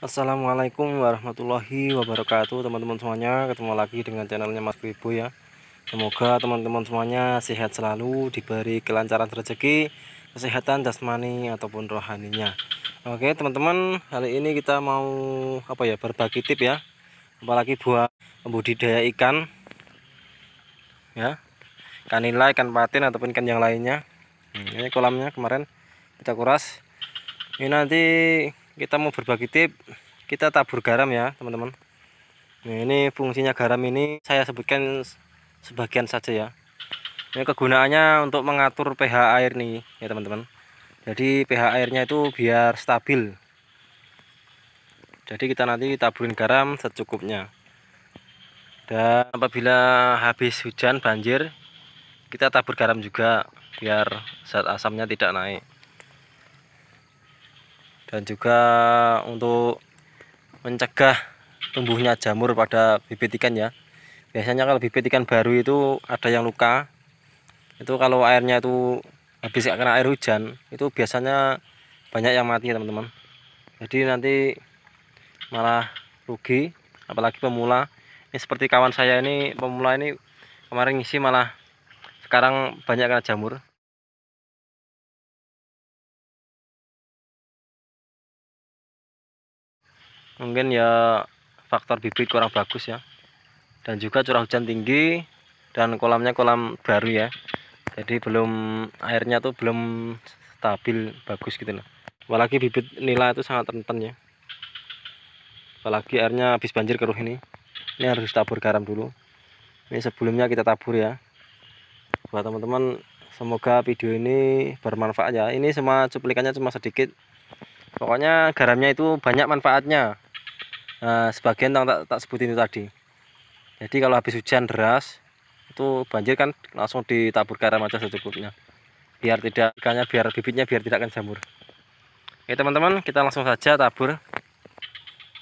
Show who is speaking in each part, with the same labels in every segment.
Speaker 1: Assalamualaikum warahmatullahi wabarakatuh teman-teman semuanya ketemu lagi dengan channelnya Mas Kribo ya semoga teman-teman semuanya sehat selalu diberi kelancaran rezeki kesehatan jasmani ataupun rohaninya oke teman-teman hari ini kita mau apa ya berbagi tip ya apalagi buat budidaya ikan ya ikan nila ikan patin ataupun ikan yang lainnya hmm, ini kolamnya kemarin kita kuras ini nanti kita mau berbagi tip kita tabur garam ya teman-teman nah, ini fungsinya garam ini saya sebutkan sebagian saja ya ini kegunaannya untuk mengatur pH air nih ya teman-teman jadi pH airnya itu biar stabil jadi kita nanti taburin garam secukupnya dan apabila habis hujan banjir kita tabur garam juga biar zat asamnya tidak naik dan juga untuk mencegah tumbuhnya jamur pada bibit ikan ya biasanya kalau bibit ikan baru itu ada yang luka itu kalau airnya itu habis kena air hujan itu biasanya banyak yang mati teman-teman jadi nanti malah rugi apalagi pemula ini seperti kawan saya ini pemula ini kemarin ngisi malah sekarang banyak kena jamur mungkin ya faktor bibit kurang bagus ya dan juga curah hujan tinggi dan kolamnya kolam baru ya jadi belum airnya tuh belum stabil bagus gitu loh apalagi bibit nila itu sangat rentan ya apalagi airnya habis banjir keruh ini ini harus tabur garam dulu ini sebelumnya kita tabur ya buat teman-teman semoga video ini bermanfaat ya ini semua cuplikannya cuma sedikit pokoknya garamnya itu banyak manfaatnya Eh, sebagian yang tak, tak sebutin itu tadi jadi kalau habis hujan deras itu banjir kan langsung ditabur garam aja secukupnya biar tidak ikannya biar bibitnya biar tidak akan jamur oke teman-teman kita langsung saja tabur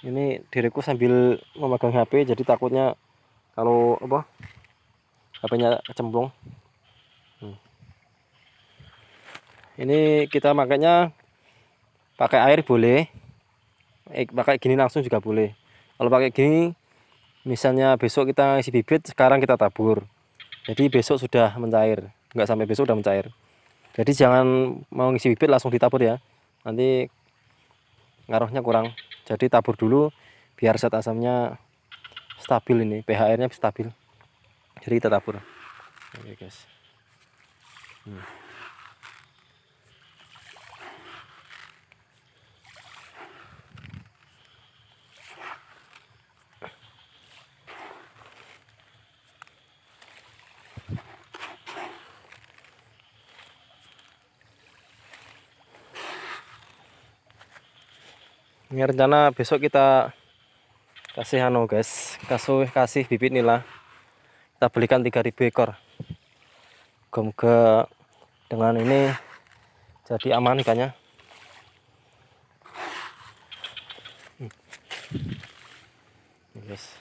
Speaker 1: ini diriku sambil memegang HP jadi takutnya kalau apa HPnya cemplung hmm. ini kita makanya pakai air boleh eh, pakai gini langsung juga boleh kalau pakai gini misalnya besok kita isi bibit sekarang kita tabur jadi besok sudah mencair nggak sampai besok sudah mencair jadi jangan mau ngisi bibit langsung ditabur ya nanti ngaruhnya kurang jadi tabur dulu biar zat asamnya stabil ini pH airnya stabil jadi kita tabur oke guys hmm. ini rencana besok kita kasih anu guys kasih kasih bibit nila kita belikan 3000 ekor gemge dengan ini jadi aman ikannya hmm. ini guys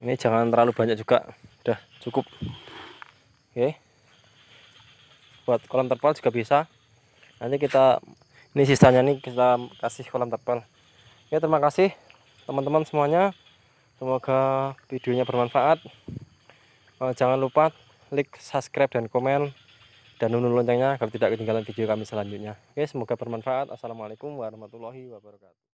Speaker 1: ini jangan terlalu banyak juga udah cukup oke buat kolam terpal juga bisa nanti kita ini sisanya nih kita kasih kolam terpal Oke, ya, terima kasih teman-teman semuanya. Semoga videonya bermanfaat. Eh, jangan lupa like, subscribe, dan komen. Dan nunggu loncengnya agar tidak ketinggalan video kami selanjutnya. Oke, semoga bermanfaat. Assalamualaikum warahmatullahi wabarakatuh.